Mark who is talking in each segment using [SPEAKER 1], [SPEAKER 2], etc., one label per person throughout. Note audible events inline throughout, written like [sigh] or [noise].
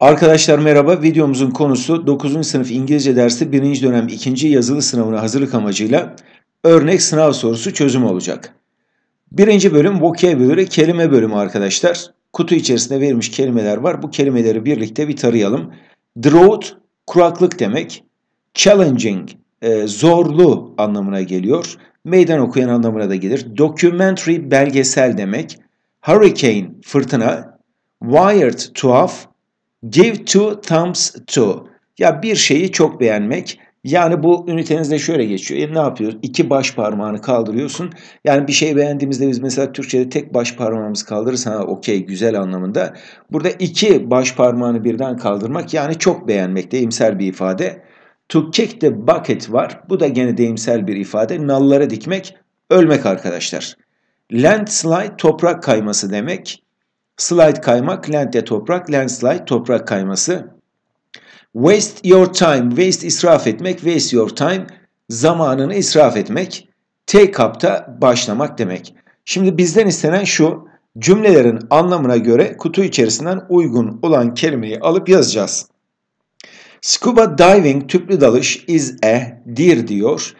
[SPEAKER 1] Arkadaşlar merhaba. Videomuzun konusu 9. sınıf İngilizce dersi 1. dönem 2. yazılı sınavına hazırlık amacıyla örnek sınav sorusu çözümü olacak. 1. bölüm vocabulary kelime bölümü arkadaşlar. Kutu içerisinde verilmiş kelimeler var. Bu kelimeleri birlikte bir tarayalım. Drought kuraklık demek. Challenging e, zorlu anlamına geliyor. Meydan okuyan anlamına da gelir. Documentary belgesel demek. Hurricane fırtına. Wired tuhaf Give two thumbs to. Ya bir şeyi çok beğenmek. Yani bu ünitenizde şöyle geçiyor. E ne yapıyoruz? İki baş parmağını kaldırıyorsun. Yani bir şey beğendiğimizde biz mesela Türkçe'de tek baş parmağımız kaldırırsa okey güzel anlamında. Burada iki baş parmağını birden kaldırmak yani çok beğenmek deyimsel bir ifade. To kick the bucket var. Bu da gene deyimsel bir ifade. Nallara dikmek, ölmek arkadaşlar. Landslide toprak kayması demek. Slide kaymak, Lent'te toprak, landslide toprak kayması. Waste your time, waste israf etmek, waste your time zamanını israf etmek. Take up'ta başlamak demek. Şimdi bizden istenen şu, cümlelerin anlamına göre kutu içerisinden uygun olan kelimeyi alıp yazacağız. Scuba diving tüplü dalış is a dir diyor.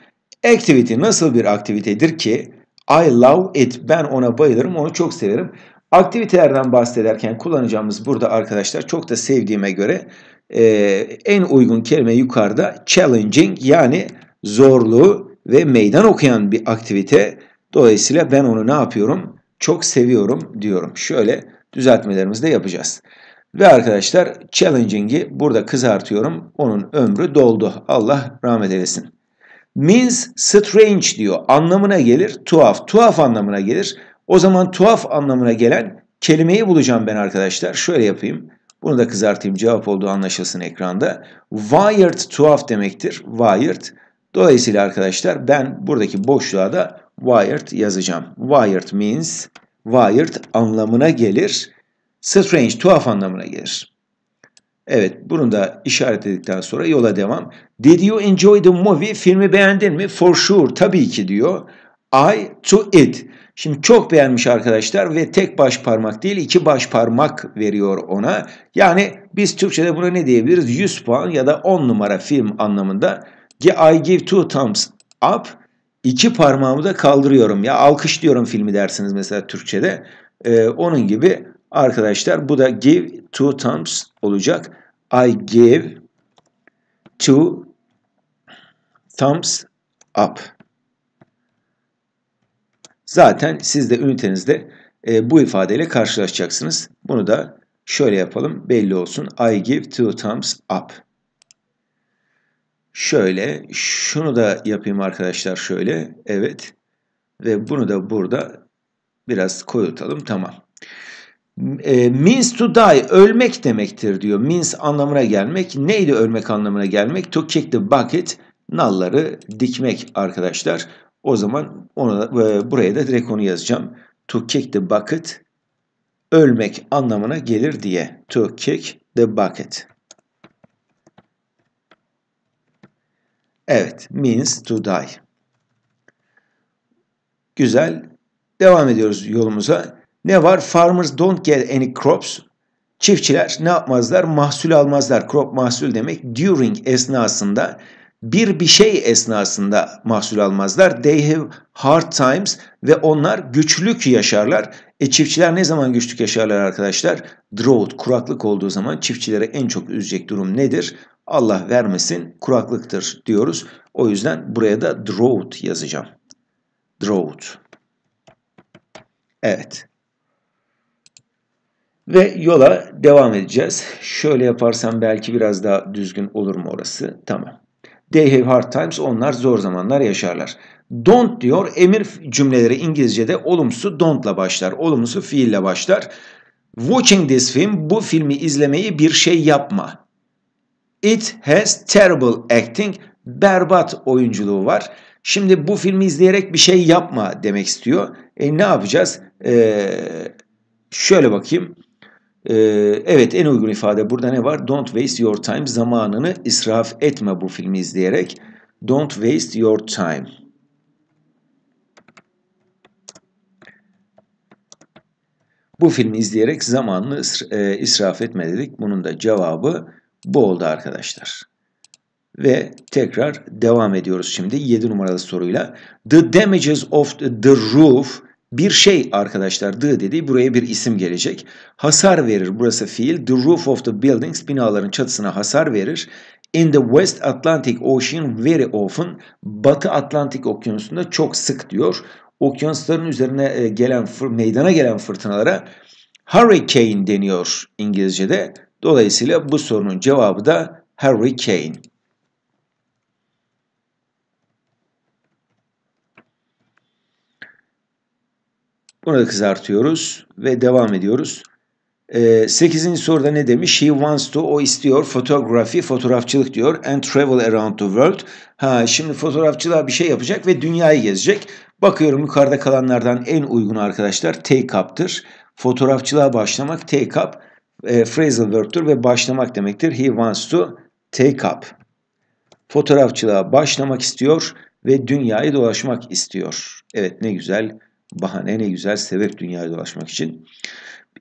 [SPEAKER 1] Activity nasıl bir aktivitedir ki? I love it. Ben ona bayılırım, onu çok severim. Aktivitelerden bahsederken kullanacağımız burada arkadaşlar çok da sevdiğime göre e, en uygun kelime yukarıda challenging yani zorluğu ve meydan okuyan bir aktivite. Dolayısıyla ben onu ne yapıyorum? Çok seviyorum diyorum. Şöyle düzeltmelerimizi de yapacağız. Ve arkadaşlar challenging'i burada kızartıyorum. Onun ömrü doldu. Allah rahmet eylesin. Means strange diyor. Anlamına gelir tuhaf. Tuhaf anlamına gelir. O zaman tuhaf anlamına gelen kelimeyi bulacağım ben arkadaşlar. Şöyle yapayım. Bunu da kızartayım. Cevap olduğu anlaşılsın ekranda. Wired tuhaf demektir. Wired. Dolayısıyla arkadaşlar ben buradaki boşluğa da wired yazacağım. Wired means wired anlamına gelir. Strange tuhaf anlamına gelir. Evet bunu da işaretledikten sonra yola devam. Did you enjoy the movie? Filmi beğendin mi? For sure tabii ki diyor. I to it. Şimdi çok beğenmiş arkadaşlar ve tek baş parmak değil iki baş parmak veriyor ona. Yani biz Türkçe'de buna ne diyebiliriz? 100 puan ya da 10 numara film anlamında. I give two thumbs up. İki parmağımı da kaldırıyorum ya alkışlıyorum filmi dersiniz mesela Türkçe'de. Ee, onun gibi arkadaşlar bu da give two thumbs olacak. I give two thumbs up. Zaten siz de ünitenizde e, bu ifadeyle karşılaşacaksınız. Bunu da şöyle yapalım belli olsun. I give two thumbs up. Şöyle şunu da yapayım arkadaşlar şöyle. Evet ve bunu da burada biraz koyutalım tamam. E, means to die ölmek demektir diyor. Means anlamına gelmek. Neydi ölmek anlamına gelmek? To kick the bucket nalları dikmek arkadaşlar. O zaman ona e, buraya da direkt onu yazacağım. To kick the bucket ölmek anlamına gelir diye. To kick the bucket. Evet, means to die. Güzel. Devam ediyoruz yolumuza. Ne var? Farmers don't get any crops. Çiftçiler ne yapmazlar? Mahsul almazlar. Crop mahsul demek. During esnasında bir bir şey esnasında mahsul almazlar. They have hard times ve onlar güçlük yaşarlar. E çiftçiler ne zaman güçlük yaşarlar arkadaşlar? Drought, kuraklık olduğu zaman çiftçilere en çok üzecek durum nedir? Allah vermesin kuraklıktır diyoruz. O yüzden buraya da drought yazacağım. Drought. Evet. Ve yola devam edeceğiz. Şöyle yaparsam belki biraz daha düzgün olur mu orası? Tamam. They have hard times. Onlar zor zamanlar yaşarlar. Don't diyor. Emir cümleleri İngilizce'de olumsuz don't'la başlar. Olumsuz fiille başlar. Watching this film. Bu filmi izlemeyi bir şey yapma. It has terrible acting. Berbat oyunculuğu var. Şimdi bu filmi izleyerek bir şey yapma demek istiyor. E ne yapacağız? E, şöyle bakayım. Ee, evet en uygun ifade burada ne var? Don't waste your time. Zamanını israf etme bu filmi izleyerek. Don't waste your time. Bu filmi izleyerek zamanını e, israf etme dedik. Bunun da cevabı bu oldu arkadaşlar. Ve tekrar devam ediyoruz şimdi 7 numaralı soruyla. The damages of the roof bir şey arkadaşlar the dediği buraya bir isim gelecek. Hasar verir burası fiil. The roof of the buildings binaların çatısına hasar verir. In the West Atlantic Ocean very often Batı Atlantik Okyanusu'nda çok sık diyor. Okyanusların üzerine e, gelen meydana gelen fırtınalara hurricane deniyor İngilizce'de. Dolayısıyla bu sorunun cevabı da hurricane. Bunu da kızartıyoruz ve devam ediyoruz. E, ee, 8. soruda ne demiş? He wants to, o istiyor. Photography, fotoğrafçılık diyor. And travel around the world. Ha, şimdi fotoğrafçılığa bir şey yapacak ve dünyayı gezecek. Bakıyorum yukarıda kalanlardan en uygun arkadaşlar take up'tır. Fotoğrafçılığa başlamak take up. E, phrasal verb'tür ve başlamak demektir. He wants to take up. Fotoğrafçılığa başlamak istiyor ve dünyayı dolaşmak istiyor. Evet ne güzel Bahane ne güzel sebep dünyayı dolaşmak için.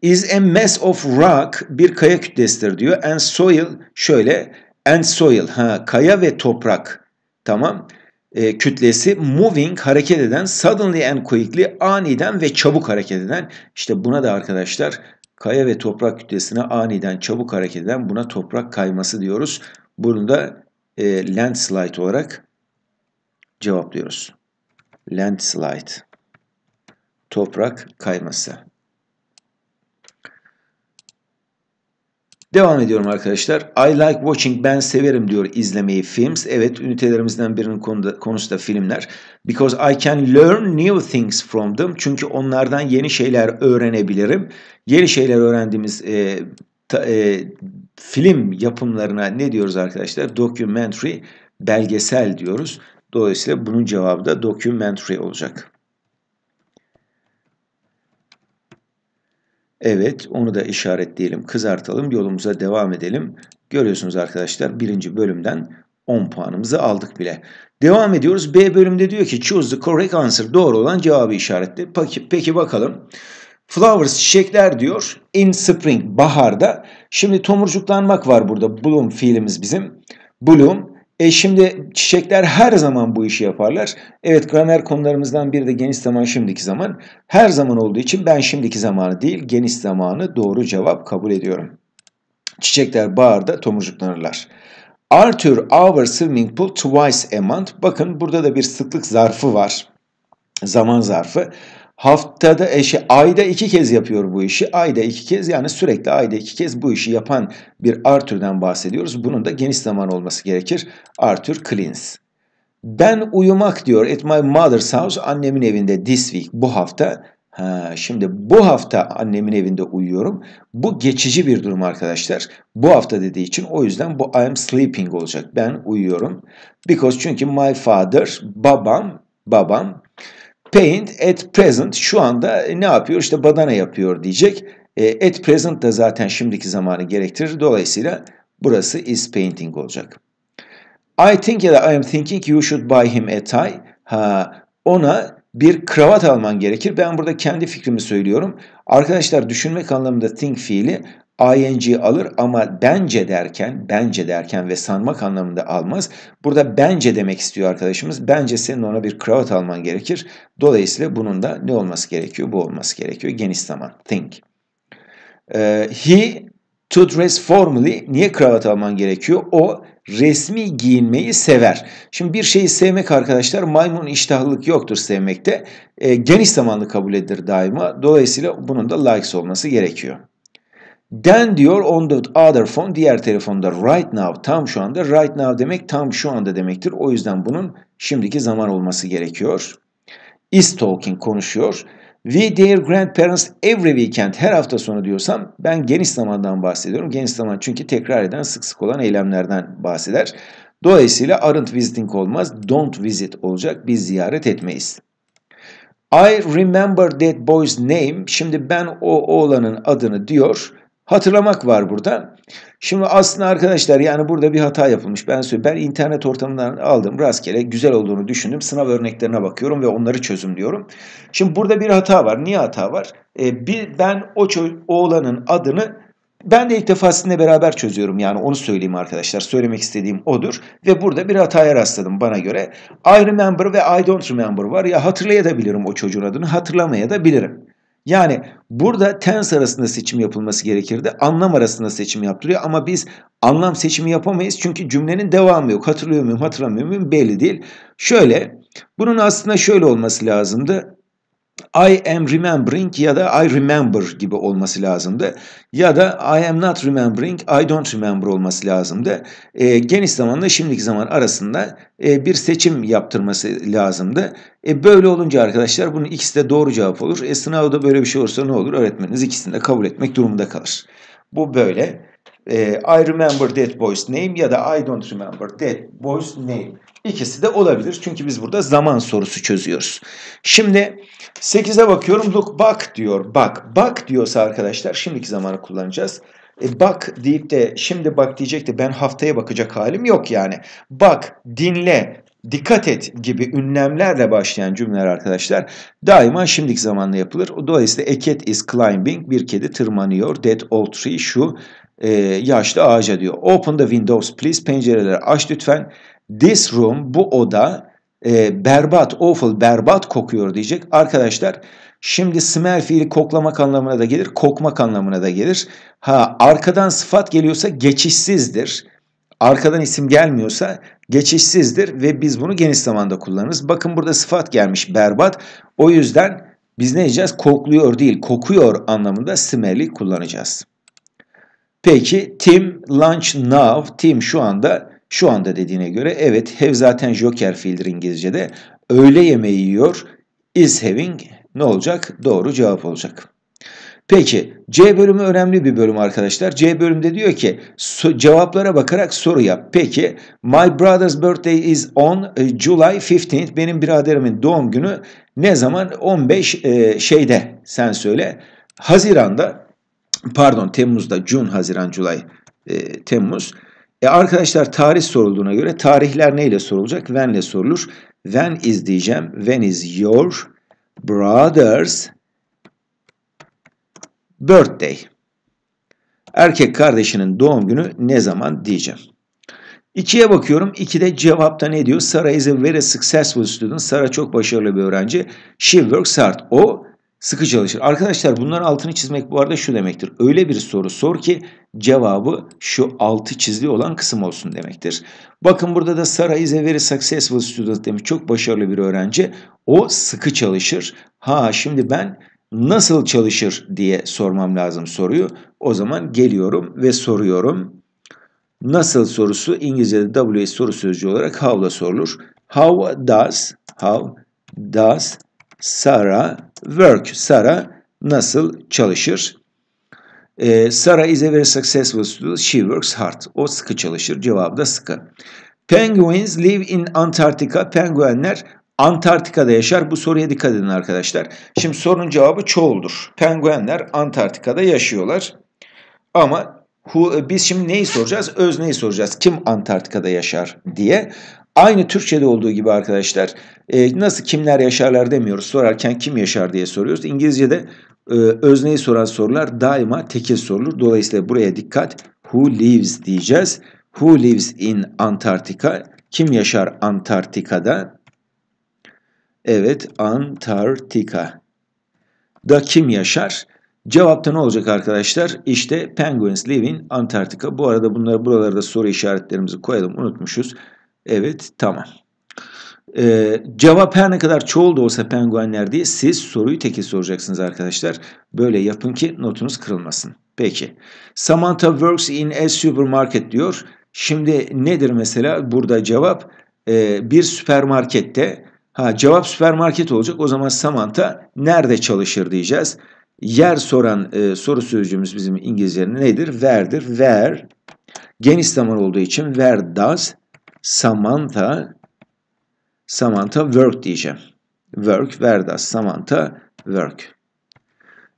[SPEAKER 1] Is a mass of rock bir kaya kütlesidir diyor. And soil şöyle and soil ha kaya ve toprak tamam e, kütlesi moving hareket eden suddenly and quickly aniden ve çabuk hareket eden işte buna da arkadaşlar kaya ve toprak kütlesine aniden çabuk hareket eden buna toprak kayması diyoruz. Bunu da e, landslide olarak cevaplıyoruz. Landslide toprak kayması. Devam ediyorum arkadaşlar. I like watching. Ben severim diyor izlemeyi films. Evet ünitelerimizden birinin konuda, konusu da filmler. Because I can learn new things from them. Çünkü onlardan yeni şeyler öğrenebilirim. Yeni şeyler öğrendiğimiz e, ta, e, film yapımlarına ne diyoruz arkadaşlar? Documentary, belgesel diyoruz. Dolayısıyla bunun cevabı da documentary olacak. Evet onu da işaretleyelim, kızartalım, yolumuza devam edelim. Görüyorsunuz arkadaşlar birinci bölümden 10 puanımızı aldık bile. Devam ediyoruz. B bölümde diyor ki choose the correct answer. Doğru olan cevabı işaretli. Peki, peki bakalım. Flowers çiçekler diyor. In spring baharda. Şimdi tomurcuklanmak var burada. Bloom fiilimiz bizim. Bloom e şimdi çiçekler her zaman bu işi yaparlar. Evet gramer konularımızdan biri de geniş zaman şimdiki zaman. Her zaman olduğu için ben şimdiki zamanı değil geniş zamanı doğru cevap kabul ediyorum. Çiçekler baharda tomurcuklanırlar. Arthur our swimming pool twice a month. Bakın burada da bir sıklık zarfı var. Zaman zarfı. Haftada eşi şey, ayda iki kez yapıyor bu işi. Ayda iki kez yani sürekli ayda iki kez bu işi yapan bir Arthur'dan bahsediyoruz. Bunun da geniş zaman olması gerekir. Arthur Klins. Ben uyumak diyor at my mother's house annemin evinde this week bu hafta. Ha, şimdi bu hafta annemin evinde uyuyorum. Bu geçici bir durum arkadaşlar. Bu hafta dediği için o yüzden bu I am sleeping olacak. Ben uyuyorum. Because çünkü my father babam babam Paint at present şu anda e, ne yapıyor? İşte badana yapıyor diyecek. E, at present da zaten şimdiki zamanı gerektirir. Dolayısıyla burası is painting olacak. I think ya da I am thinking you should buy him a tie. Ha, ona bir kravat alman gerekir. Ben burada kendi fikrimi söylüyorum. Arkadaşlar düşünmek anlamında think fiili ing alır ama bence derken, bence derken ve sanmak anlamında almaz. Burada bence demek istiyor arkadaşımız. Bence senin ona bir kravat alman gerekir. Dolayısıyla bunun da ne olması gerekiyor? Bu olması gerekiyor. Geniş zaman. Think. Ee, he to dress formally. Niye kravat alman gerekiyor? O resmi giyinmeyi sever. Şimdi bir şeyi sevmek arkadaşlar maymun iştahlılık yoktur sevmekte. E, geniş zamanlı kabul edilir daima. Dolayısıyla bunun da likes olması gerekiyor. Then diyor on the other phone diğer telefonda right now tam şu anda right now demek tam şu anda demektir. O yüzden bunun şimdiki zaman olması gerekiyor. Is talking konuşuyor. We their grandparents every weekend her hafta sonu diyorsam ben geniş zamandan bahsediyorum. Geniş zaman çünkü tekrar eden sık sık olan eylemlerden bahseder. Dolayısıyla aren't visiting olmaz. Don't visit olacak. Biz ziyaret etmeyiz. I remember that boy's name. Şimdi ben o oğlanın adını diyor Hatırlamak var burada. Şimdi aslında arkadaşlar yani burada bir hata yapılmış. Ben söyleyeyim. Ben internet ortamından aldım. Rastgele güzel olduğunu düşündüm. Sınav örneklerine bakıyorum ve onları çözümlüyorum. Şimdi burada bir hata var. Niye hata var? Ee, bir, ben o oğlanın adını ben de ilk defa sizinle beraber çözüyorum yani onu söyleyeyim arkadaşlar. Söylemek istediğim odur. Ve burada bir hataya rastladım bana göre. I remember ve I don't remember var. Ya hatırlayabilirim o çocuğun adını hatırlamaya da bilirim. Yani burada tens arasında seçim yapılması gerekirdi. Anlam arasında seçim yaptırıyor ama biz anlam seçimi yapamayız çünkü cümlenin devamı yok. Hatırlıyor muyum hatırlamıyor muyum belli değil. Şöyle bunun aslında şöyle olması lazımdı. I am remembering ya da I remember gibi olması lazımdı. Ya da I am not remembering, I don't remember olması lazımdı. E, geniş zamanla şimdiki zaman arasında e, bir seçim yaptırması lazımdı. E, böyle olunca arkadaşlar bunun ikisi de doğru cevap olur. E, sınavda böyle bir şey olursa ne olur? Öğretmeniniz ikisini de kabul etmek durumunda kalır. Bu böyle. E, I remember that boy's name ya da I don't remember that boy's name. İkisi de olabilir. Çünkü biz burada zaman sorusu çözüyoruz. Şimdi 8'e bakıyorum. Look bak diyor. Bak. Bak diyorsa arkadaşlar şimdiki zamanı kullanacağız. E, bak deyip de şimdi bak diyecek de ben haftaya bakacak halim yok yani. Bak, dinle, dikkat et gibi ünlemlerle başlayan cümleler arkadaşlar daima şimdiki zamanda yapılır. Dolayısıyla a cat is climbing bir kedi tırmanıyor. That old tree şu e, yaşlı ağaca diyor. Open the windows please pencereleri aç lütfen. This room bu oda e, berbat, awful, berbat kokuyor diyecek. Arkadaşlar şimdi smell fiili koklamak anlamına da gelir, kokmak anlamına da gelir. Ha arkadan sıfat geliyorsa geçişsizdir. Arkadan isim gelmiyorsa geçişsizdir ve biz bunu geniş zamanda kullanırız. Bakın burada sıfat gelmiş berbat. O yüzden biz ne diyeceğiz? Kokluyor değil, kokuyor anlamında smell'i kullanacağız. Peki Tim lunch now. Tim şu anda şu anda dediğine göre evet have zaten joker fiildir İngilizce'de. Öğle yemeği yiyor. Is having ne olacak? Doğru cevap olacak. Peki C bölümü önemli bir bölüm arkadaşlar. C bölümde diyor ki so cevaplara bakarak soru yap. Peki my brother's birthday is on e, July 15th. Benim biraderimin doğum günü ne zaman? 15 e, şeyde sen söyle. Haziran'da pardon Temmuz'da June, Haziran, July, e, Temmuz. E arkadaşlar tarih sorulduğuna göre tarihler neyle sorulacak? When ile sorulur. When is diyeceğim. When is your brother's birthday? Erkek kardeşinin doğum günü ne zaman diyeceğim. İkiye bakıyorum. İkide cevapta ne diyor? Sarah is a very successful student. Sarah çok başarılı bir öğrenci. She works hard. O sıkı çalışır. Arkadaşlar bunların altını çizmek bu arada şu demektir. Öyle bir soru sor ki cevabı şu altı çizili olan kısım olsun demektir. Bakın burada da Sarah is a very successful student demiş. Çok başarılı bir öğrenci. O sıkı çalışır. Ha şimdi ben nasıl çalışır diye sormam lazım soruyu. O zaman geliyorum ve soruyorum. Nasıl sorusu İngilizce'de WS soru sözcüğü olarak how'la sorulur. How does, how does Sara work. Sara nasıl çalışır? Ee, Sara is a very successful student. She works hard. O sıkı çalışır. Cevabı da sıkı. Penguins live in Antarctica. Penguenler Antarktika'da yaşar. Bu soruya dikkat edin arkadaşlar. Şimdi sorunun cevabı çoğuldur. Penguenler Antarktika'da yaşıyorlar. Ama who, biz şimdi neyi soracağız? Özneyi soracağız. Kim Antarktika'da yaşar diye. Aynı Türkçe'de olduğu gibi arkadaşlar e, nasıl kimler yaşarlar demiyoruz. Sorarken kim yaşar diye soruyoruz. İngilizce'de e, özneyi soran sorular daima tekil sorulur. Dolayısıyla buraya dikkat who lives diyeceğiz. Who lives in Antarktika? Kim yaşar Antarktika'da? Evet Antarktika. Da kim yaşar? Cevapta ne olacak arkadaşlar? İşte penguins live in Antarktika. Bu arada bunları buralarda soru işaretlerimizi koyalım unutmuşuz. Evet tamam. Ee, cevap her ne kadar çoğul da olsa penguenler diye siz soruyu teki soracaksınız arkadaşlar. Böyle yapın ki notunuz kırılmasın. Peki. Samantha works in a supermarket diyor. Şimdi nedir mesela burada cevap? Ee, bir süpermarkette. Ha cevap süpermarket olacak. O zaman Samantha nerede çalışır diyeceğiz. Yer soran e, soru sözcüğümüz bizim İngilizce'nin nedir? Where'dir. Where. Geniş zaman olduğu için where does Samantha Samantha work diyeceğim. Work, where Samantha work?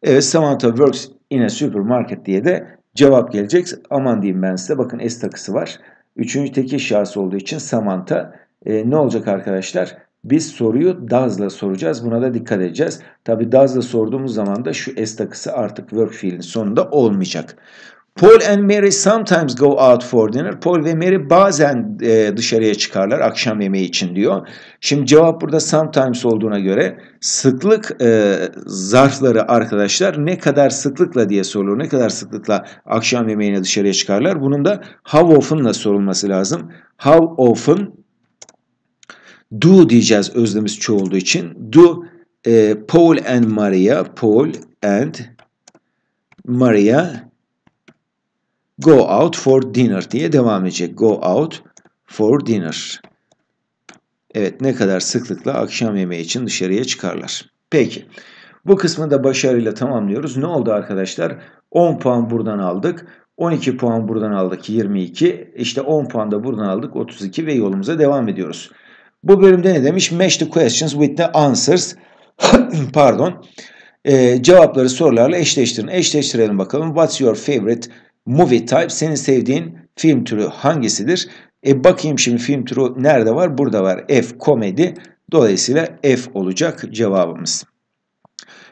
[SPEAKER 1] Evet Samantha works in a supermarket diye de cevap gelecek. Aman diyeyim ben size bakın S takısı var. Üçüncü teki şahıs olduğu için Samantha e, ne olacak arkadaşlar? Biz soruyu does'la soracağız. Buna da dikkat edeceğiz. Tabi does'la sorduğumuz zaman da şu S takısı artık work fiilin sonunda olmayacak. Paul and Mary sometimes go out for dinner. Paul ve Mary bazen e, dışarıya çıkarlar akşam yemeği için diyor. Şimdi cevap burada sometimes olduğuna göre sıklık e, zarfları arkadaşlar ne kadar sıklıkla diye sorulur. Ne kadar sıklıkla akşam yemeğine dışarıya çıkarlar. Bunun da how often'la sorulması lazım. How often do diyeceğiz özlemiz çoğu olduğu için. Do e, Paul and Maria, Paul and Maria Go out for dinner diye devam edecek. Go out for dinner. Evet ne kadar sıklıkla akşam yemeği için dışarıya çıkarlar. Peki. Bu kısmı da başarıyla tamamlıyoruz. Ne oldu arkadaşlar? 10 puan buradan aldık. 12 puan buradan aldık 22. İşte 10 puan da buradan aldık 32 ve yolumuza devam ediyoruz. Bu bölümde ne demiş? Match the questions with the answers. [coughs] Pardon. Ee, cevapları sorularla eşleştirin. Eşleştirelim bakalım. What's your favorite Movie type senin sevdiğin film türü hangisidir? E bakayım şimdi film türü nerede var? Burada var. F komedi. Dolayısıyla F olacak cevabımız.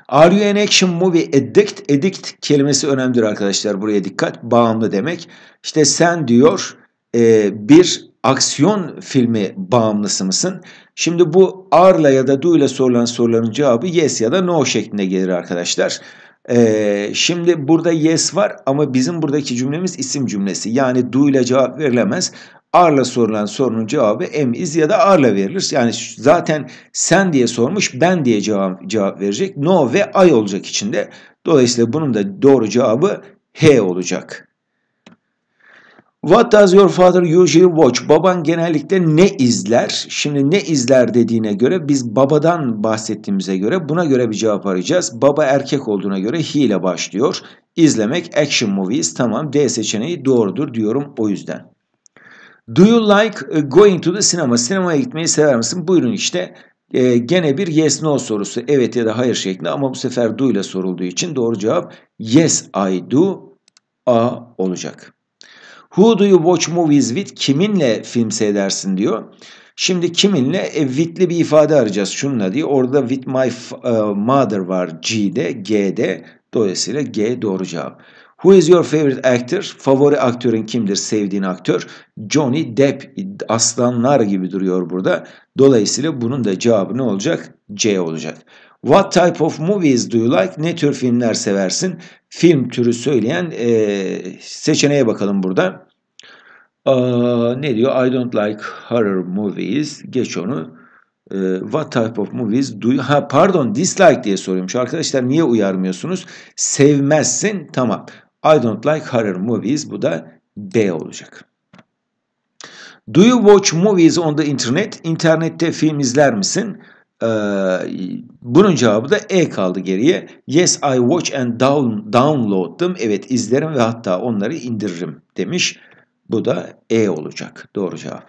[SPEAKER 1] Are you an action movie addict? Addict kelimesi önemlidir arkadaşlar. Buraya dikkat. Bağımlı demek. İşte sen diyor e, bir aksiyon filmi bağımlısı mısın? Şimdi bu R'la ya da Do'yla sorulan soruların cevabı yes ya da no şeklinde gelir Arkadaşlar. Ee, şimdi burada yes var ama bizim buradaki cümlemiz isim cümlesi. Yani do ile cevap verilemez. Ar'la sorulan sorunun cevabı am is ya da ar'la verilir. Yani zaten sen diye sormuş ben diye cevap, cevap verecek. No ve I olacak içinde. Dolayısıyla bunun da doğru cevabı he olacak. What does your father usually watch? Baban genellikle ne izler? Şimdi ne izler dediğine göre biz babadan bahsettiğimize göre buna göre bir cevap arayacağız. Baba erkek olduğuna göre he ile başlıyor. İzlemek action movies tamam D seçeneği doğrudur diyorum o yüzden. Do you like uh, going to the cinema? Sinemaya gitmeyi sever misin? Buyurun işte ee, gene bir yes no sorusu evet ya da hayır şeklinde ama bu sefer do ile sorulduğu için doğru cevap yes I do A olacak. Who do you watch movies with? Kiminle film seyredersin diyor. Şimdi kiminle? E, with'li bir ifade arayacağız şununla diye. Orada with my uh, mother var G'de, G'de. Dolayısıyla G doğru cevap. Who is your favorite actor? Favori aktörün kimdir? Sevdiğin aktör? Johnny Depp. Aslanlar gibi duruyor burada. Dolayısıyla bunun da cevabı ne olacak? C olacak. What type of movies do you like? Ne tür filmler seversin? Film türü söyleyen e, seçeneğe bakalım burada. Ee, ne diyor? I don't like horror movies. Geç onu. Ee, what type of movies do you... Ha pardon dislike diye soruyormuş. Arkadaşlar niye uyarmıyorsunuz? Sevmezsin. Tamam. I don't like horror movies. Bu da B olacak. Do you watch movies on the internet? İnternette film izler misin? Ee, bunun cevabı da E kaldı geriye. Yes I watch and down, download them. Evet izlerim ve hatta onları indiririm demiş. Bu da E olacak. Doğru cevap.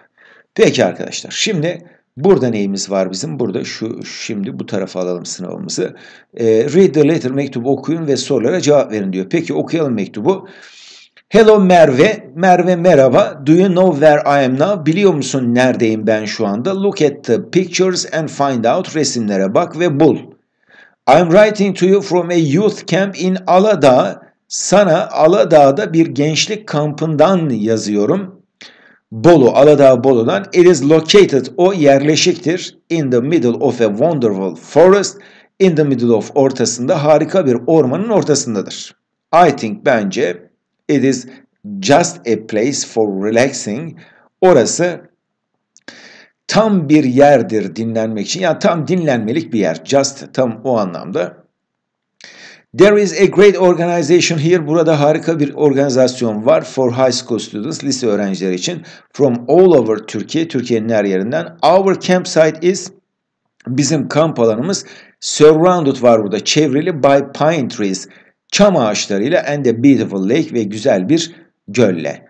[SPEAKER 1] Peki arkadaşlar şimdi burada neyimiz var bizim? Burada şu şimdi bu tarafa alalım sınavımızı. Ee, read the letter mektubu okuyun ve sorulara cevap verin diyor. Peki okuyalım mektubu. Hello Merve. Merve merhaba. Do you know where I am now? Biliyor musun neredeyim ben şu anda? Look at the pictures and find out. Resimlere bak ve bul. I'm writing to you from a youth camp in Aladağ. Sana Aladağ'da bir gençlik kampından yazıyorum. Bolu, Aladağ Bolu'dan. It is located, o yerleşiktir. In the middle of a wonderful forest. In the middle of ortasında harika bir ormanın ortasındadır. I think bence It is just a place for relaxing. Orası tam bir yerdir dinlenmek için. Yani tam dinlenmelik bir yer. Just tam o anlamda. There is a great organization here. Burada harika bir organizasyon var for high school students, lise öğrencileri için. From all over Türkiye, Türkiye'nin her yerinden. Our campsite is bizim kamp alanımız surrounded var burada. Çevrili by pine trees. Çam ağaçlarıyla and a beautiful lake ve güzel bir gölle.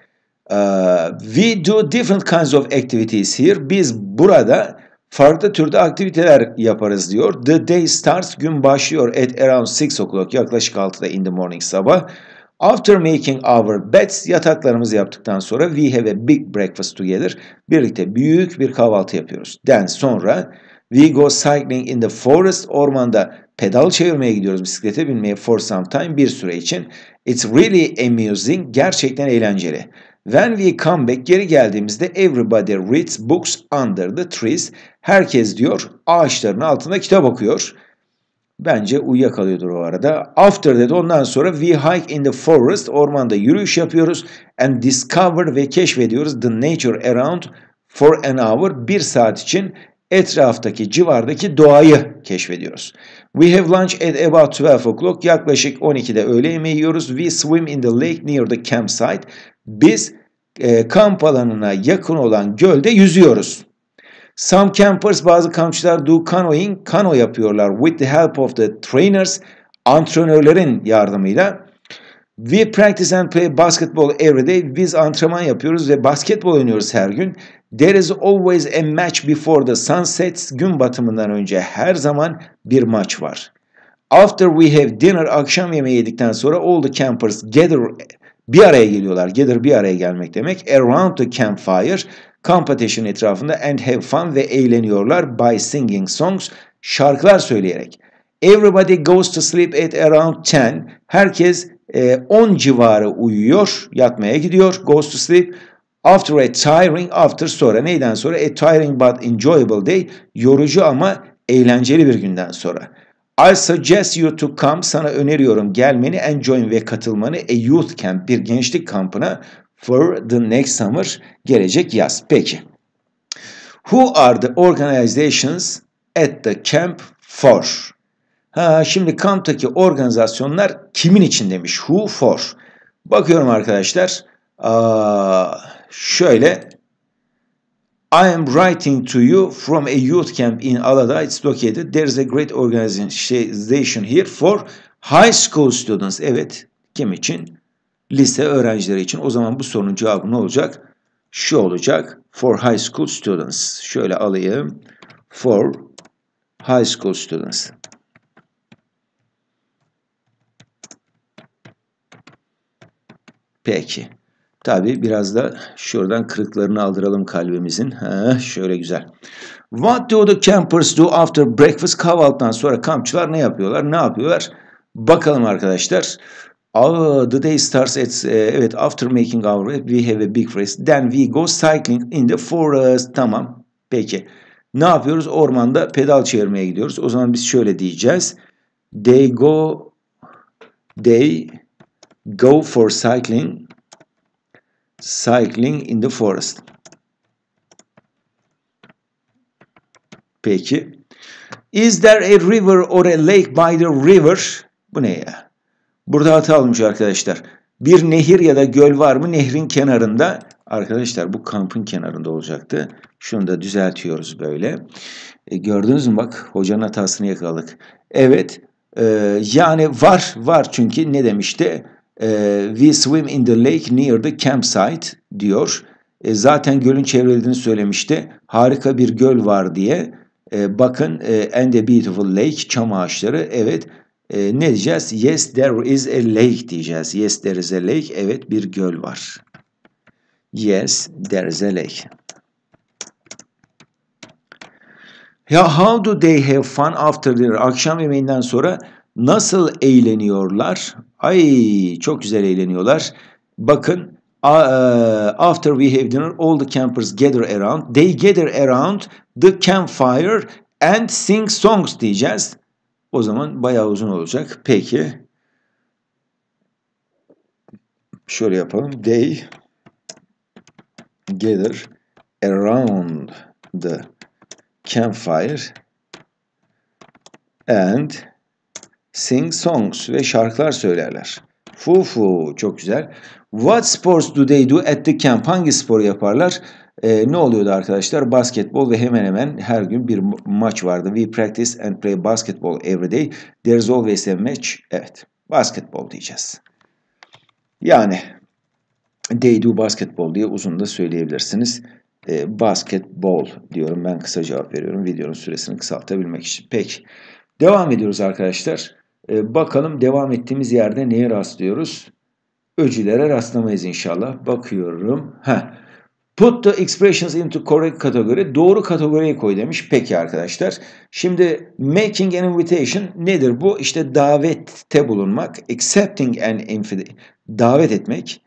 [SPEAKER 1] Uh, we do different kinds of activities here. Biz burada farklı türde aktiviteler yaparız diyor. The day starts gün başlıyor at around 6 o'clock yaklaşık 6'da in the morning sabah. After making our beds yataklarımızı yaptıktan sonra we have a big breakfast together. Birlikte büyük bir kahvaltı yapıyoruz. Then sonra we go cycling in the forest ormanda Pedal çevirmeye gidiyoruz bisiklete binmeye for some time bir süre için. It's really amusing. Gerçekten eğlenceli. When we come back geri geldiğimizde everybody reads books under the trees. Herkes diyor ağaçların altında kitap okuyor. Bence uyuyakalıyordur o arada. After dedi ondan sonra we hike in the forest ormanda yürüyüş yapıyoruz and discover ve keşfediyoruz the nature around for an hour bir saat için etraftaki civardaki doğayı keşfediyoruz. We have lunch at about 12 o'clock. Yaklaşık 12'de öğle yemeği yiyoruz. We swim in the lake near the campsite. Biz e, kamp alanına yakın olan gölde yüzüyoruz. Some campers bazı kampçılar do canoeing, kano yapıyorlar with the help of the trainers, antrenörlerin yardımıyla. We practice and play basketball every day. Biz antrenman yapıyoruz ve basketbol oynuyoruz her gün. There is always a match before the sunset. Gün batımından önce her zaman bir maç var. After we have dinner akşam yemeği yedikten sonra all the campers gather bir araya geliyorlar. Gather bir araya gelmek demek. Around the campfire kamp ateşinin etrafında and have fun ve eğleniyorlar by singing songs şarkılar söyleyerek. Everybody goes to sleep at around 10. Herkes e, civarı uyuyor, yatmaya gidiyor. Goes to sleep After a tiring, after sonra neyden sonra? A tiring but enjoyable day, yorucu ama eğlenceli bir günden sonra. I suggest you to come, sana öneriyorum gelmeni and join ve katılmanı a youth camp, bir gençlik kampına for the next summer, gelecek yaz. Peki. Who are the organizations at the camp for? Ha, şimdi kamptaki organizasyonlar kimin için demiş? Who for? Bakıyorum arkadaşlar. Aa, şöyle I am writing to you from a youth camp in Alada. It's located. There's a great organization here for high school students. Evet. Kim için? Lise öğrencileri için. O zaman bu sorunun cevabı ne olacak? Şu olacak. For high school students. Şöyle alayım. For high school students. Peki. Tabi biraz da şuradan kırıklarını aldıralım kalbimizin. Ha, şöyle güzel. What do the campers do after breakfast? Kahvaltıdan sonra kampçılar ne yapıyorlar? Ne yapıyorlar? Bakalım arkadaşlar. Oh, the day starts at, e, evet, after making our bed, we have a big race. Then we go cycling in the forest. Tamam, peki. Ne yapıyoruz? Ormanda pedal çevirmeye gidiyoruz. O zaman biz şöyle diyeceğiz. They go, they go for cycling Cycling in the Forest. Peki. Is there a river or a lake by the river? Bu ne ya? Burada hata olmuş arkadaşlar. Bir nehir ya da göl var mı? Nehrin kenarında. Arkadaşlar bu kampın kenarında olacaktı. Şunu da düzeltiyoruz böyle. E, gördünüz mü bak hocanın hatasını yakaladık. Evet. E, yani var var çünkü ne demişti? Ee, we swim in the lake near the campsite diyor. E, zaten gölün çevrildiğini söylemişti. Harika bir göl var diye. E, bakın e, and a beautiful lake çam ağaçları. Evet e, ne diyeceğiz? Yes there is a lake diyeceğiz. Yes there is a lake. Evet bir göl var. Yes there is a lake. Ya how do they have fun after dinner? Akşam yemeğinden sonra nasıl eğleniyorlar? Ay çok güzel eğleniyorlar. Bakın e, after we have dinner all the campers gather around. They gather around the campfire and sing songs diyeceğiz. O zaman bayağı uzun olacak. Peki. Şöyle yapalım. They gather around the campfire and sing songs ve şarkılar söylerler. Fu fu çok güzel. What sports do they do at the camp? Hangi spor yaparlar? Ee, ne oluyordu arkadaşlar? Basketbol ve hemen hemen her gün bir maç vardı. We practice and play basketball every day. There's always a match. Evet. Basketbol diyeceğiz. Yani they do basketball diye uzun da söyleyebilirsiniz. Ee, basketbol diyorum. Ben kısa cevap veriyorum. Videonun süresini kısaltabilmek için. Peki. Devam ediyoruz arkadaşlar. E, bakalım devam ettiğimiz yerde neye rastlıyoruz? Öcülere rastlamayız inşallah. Bakıyorum. Heh. Put the expressions into correct category. Doğru kategoriye koy demiş. Peki arkadaşlar. Şimdi making an invitation nedir bu? işte davette bulunmak. Accepting an invitation. Davet etmek.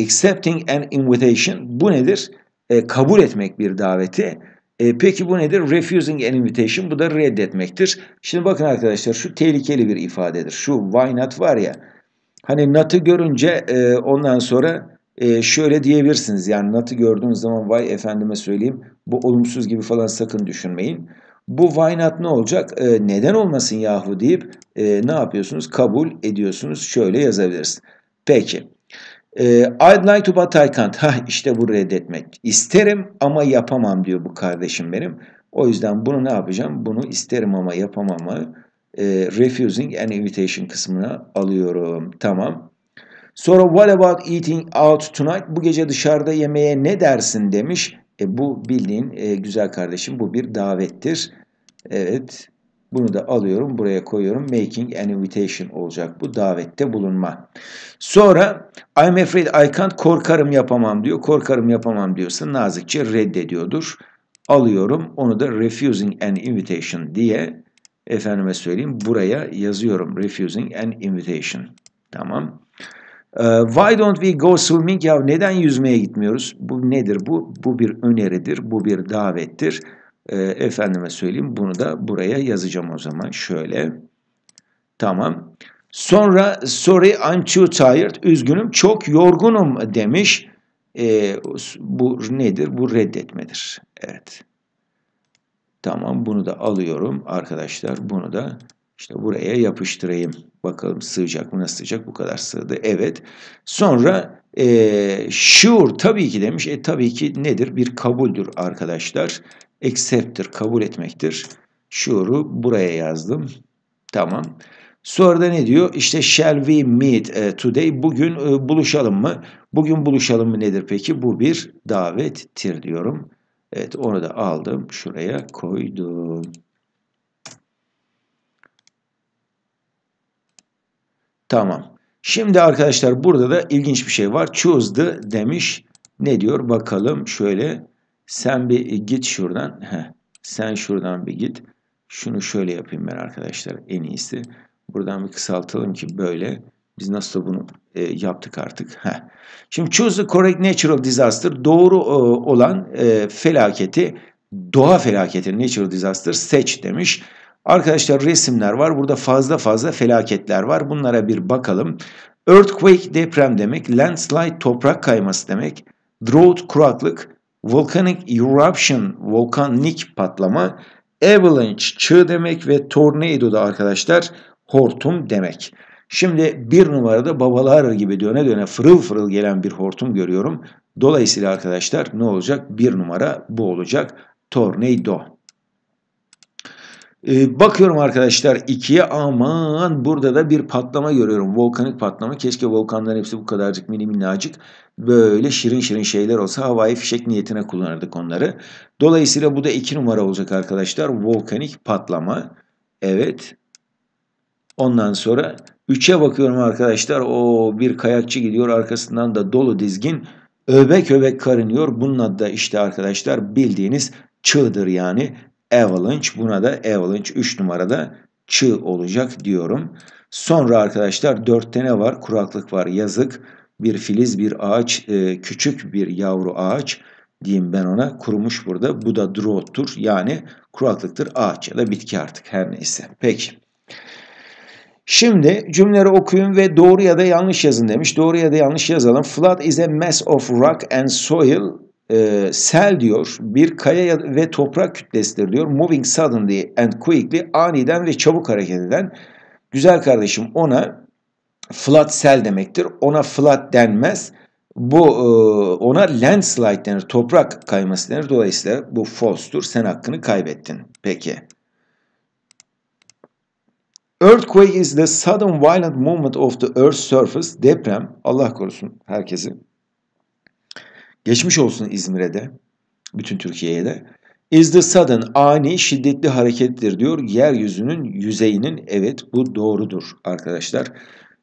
[SPEAKER 1] Accepting an invitation. Bu nedir? E, kabul etmek bir daveti e, peki bu nedir? Refusing an invitation. Bu da reddetmektir. Şimdi bakın arkadaşlar şu tehlikeli bir ifadedir. Şu why not var ya. Hani not'ı görünce e, ondan sonra e, şöyle diyebilirsiniz. Yani not'ı gördüğünüz zaman vay efendime söyleyeyim bu olumsuz gibi falan sakın düşünmeyin. Bu why not ne olacak? E, neden olmasın yahu deyip e, ne yapıyorsunuz? Kabul ediyorsunuz. Şöyle yazabilirsiniz. Peki. E, I'd like to but I can't. Ha işte bu reddetmek. İsterim ama yapamam diyor bu kardeşim benim. O yüzden bunu ne yapacağım? Bunu isterim ama yapamamı e, refusing an invitation kısmına alıyorum. Tamam. Sonra what about eating out tonight? Bu gece dışarıda yemeğe ne dersin demiş. E, bu bildiğin e, güzel kardeşim bu bir davettir. Evet. Bunu da alıyorum buraya koyuyorum. Making an invitation olacak bu davette bulunma. Sonra I'm afraid I can't korkarım yapamam diyor. Korkarım yapamam diyorsa nazikçe reddediyordur. Alıyorum onu da refusing an invitation diye efendime söyleyeyim buraya yazıyorum. Refusing an invitation. Tamam. Ee, why don't we go swimming? Ya neden yüzmeye gitmiyoruz? Bu nedir bu? Bu bir öneridir, bu bir davettir. E, efendime söyleyeyim bunu da buraya yazacağım o zaman şöyle. Tamam. Sonra sorry I'm too tired. Üzgünüm çok yorgunum demiş. E, bu nedir? Bu reddetmedir. Evet. Tamam bunu da alıyorum arkadaşlar. Bunu da işte buraya yapıştırayım. Bakalım sığacak mı nasıl sığacak? Bu kadar sığdı. Evet. Sonra e, sure tabii ki demiş. E tabii ki nedir? Bir kabuldür arkadaşlar accept'tir, kabul etmektir. Şuuru buraya yazdım. Tamam. Sonra da ne diyor? İşte shall we meet e, today? Bugün e, buluşalım mı? Bugün buluşalım mı nedir peki? Bu bir davettir diyorum. Evet onu da aldım. Şuraya koydum. Tamam. Şimdi arkadaşlar burada da ilginç bir şey var. Choose the demiş. Ne diyor? Bakalım şöyle. Sen bir git şuradan. Heh, sen şuradan bir git. Şunu şöyle yapayım ben arkadaşlar en iyisi. Buradan bir kısaltalım ki böyle. Biz nasıl da bunu e, yaptık artık. Heh. Şimdi choose the correct natural disaster. Doğru e, olan e, felaketi, doğa felaketi, natural disaster seç demiş. Arkadaşlar resimler var. Burada fazla fazla felaketler var. Bunlara bir bakalım. Earthquake deprem demek. Landslide toprak kayması demek. Drought kuraklık. Volcanic eruption, volkanik patlama, avalanche çığ demek ve tornado da arkadaşlar hortum demek. Şimdi bir numarada babalar gibi döne döne fırıl fırıl gelen bir hortum görüyorum. Dolayısıyla arkadaşlar ne olacak? Bir numara bu olacak. Tornado. Ee, bakıyorum arkadaşlar ikiye aman burada da bir patlama görüyorum. Volkanik patlama. Keşke volkanların hepsi bu kadarcık mini minnacık böyle şirin şirin şeyler olsa havai fişek niyetine kullanırdık onları. Dolayısıyla bu da iki numara olacak arkadaşlar. Volkanik patlama. Evet. Ondan sonra 3'e bakıyorum arkadaşlar. O bir kayakçı gidiyor arkasından da dolu dizgin öbek öbek karınıyor. Bunun adı da işte arkadaşlar bildiğiniz çığdır yani. Avalanche. Buna da Avalanche 3 numarada çığ olacak diyorum. Sonra arkadaşlar 4'te tane var? Kuraklık var yazık. Bir filiz bir ağaç e, küçük bir yavru ağaç diyeyim ben ona kurumuş burada. Bu da drough'tur yani kuraklıktır ağaç ya da bitki artık her neyse. Peki. Şimdi cümleleri okuyun ve doğru ya da yanlış yazın demiş. Doğru ya da yanlış yazalım. Flood is a mass of rock and soil e, sel diyor bir kaya ve toprak kütlesidir diyor. Moving suddenly and quickly aniden ve çabuk hareket eden. Güzel kardeşim ona flat sel demektir. Ona flat denmez. Bu e, ona landslide denir. Toprak kayması denir. Dolayısıyla bu false'dur Sen hakkını kaybettin. Peki. Earthquake is the sudden violent movement of the earth's surface. Deprem Allah korusun herkesi Geçmiş olsun İzmir'e de, bütün Türkiye'ye de. Is the sudden, ani, şiddetli harekettir diyor. Yeryüzünün yüzeyinin, evet bu doğrudur arkadaşlar.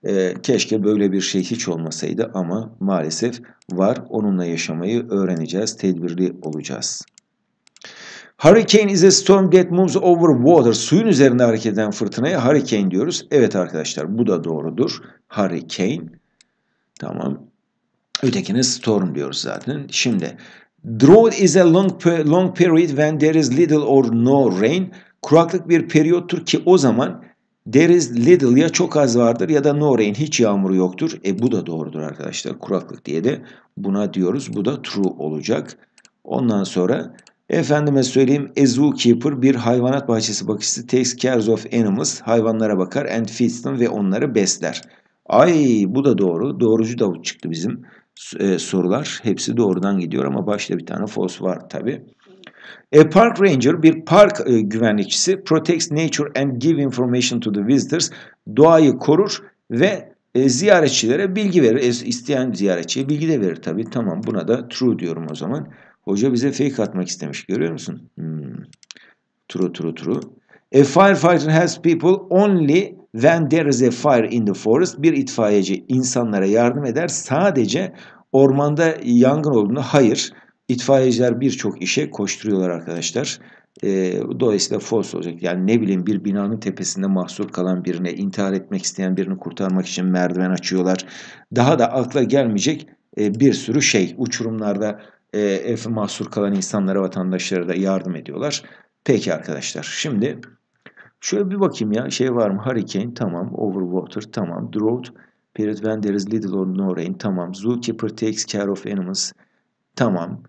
[SPEAKER 1] Ee, keşke böyle bir şey hiç olmasaydı ama maalesef var. Onunla yaşamayı öğreneceğiz, tedbirli olacağız. Hurricane is a storm that moves over water. Suyun üzerinde hareket eden fırtınaya hurricane diyoruz. Evet arkadaşlar bu da doğrudur. Hurricane. Tamam. Ötekine storm diyoruz zaten. Şimdi drought is a long, long period when there is little or no rain. Kuraklık bir periyottur ki o zaman there is little ya çok az vardır ya da no rain hiç yağmur yoktur. E bu da doğrudur arkadaşlar. Kuraklık diye de buna diyoruz. Bu da true olacak. Ondan sonra Efendime söyleyeyim a zookeeper bir hayvanat bahçesi bakıcısı takes care of animals hayvanlara bakar and feeds them ve onları besler. Ay bu da doğru. Doğrucu da çıktı bizim e, sorular hepsi doğrudan gidiyor ama başta bir tane false var tabi. A park ranger bir park e, güvenlikçisi protects nature and give information to the visitors. Doğayı korur ve e, ziyaretçilere bilgi verir. E, isteyen ziyaretçiye bilgi de verir tabi. Tamam buna da true diyorum o zaman. Hoca bize fake atmak istemiş görüyor musun? Hmm. True true true. A firefighter helps people only When there is a fire in the forest bir itfaiyeci insanlara yardım eder sadece ormanda yangın olduğunda hayır. Itfaiyeciler birçok işe koşturuyorlar arkadaşlar. E, dolayısıyla false olacak. Yani ne bileyim bir binanın tepesinde mahsur kalan birine intihar etmek isteyen birini kurtarmak için merdiven açıyorlar. Daha da akla gelmeyecek e, bir sürü şey. Uçurumlarda e, mahsur kalan insanlara, vatandaşlara da yardım ediyorlar. Peki arkadaşlar şimdi Şöyle bir bakayım ya şey var mı? Hurricane tamam. Overwater tamam. Drought period when there is little or no rain tamam. Zookeeper takes care of animals tamam.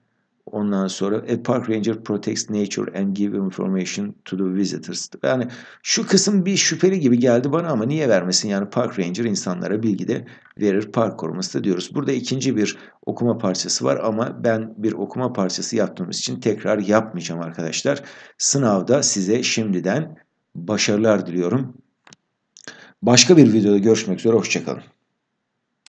[SPEAKER 1] Ondan sonra a park ranger protects nature and give information to the visitors. Yani şu kısım bir şüpheli gibi geldi bana ama niye vermesin? Yani park ranger insanlara bilgi de verir. Park koruması da diyoruz. Burada ikinci bir okuma parçası var ama ben bir okuma parçası yaptığımız için tekrar yapmayacağım arkadaşlar. Sınavda size şimdiden başarılar diliyorum. Başka bir videoda görüşmek üzere, hoşçakalın.